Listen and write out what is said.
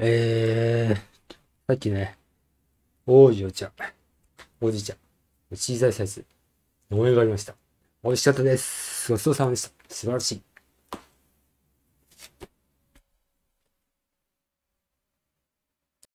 えー、さっきね、王子お茶、おじ茶、小さいサイズ、思いがかりました。美味しかったです。ごちそうさまでした。素晴らしい。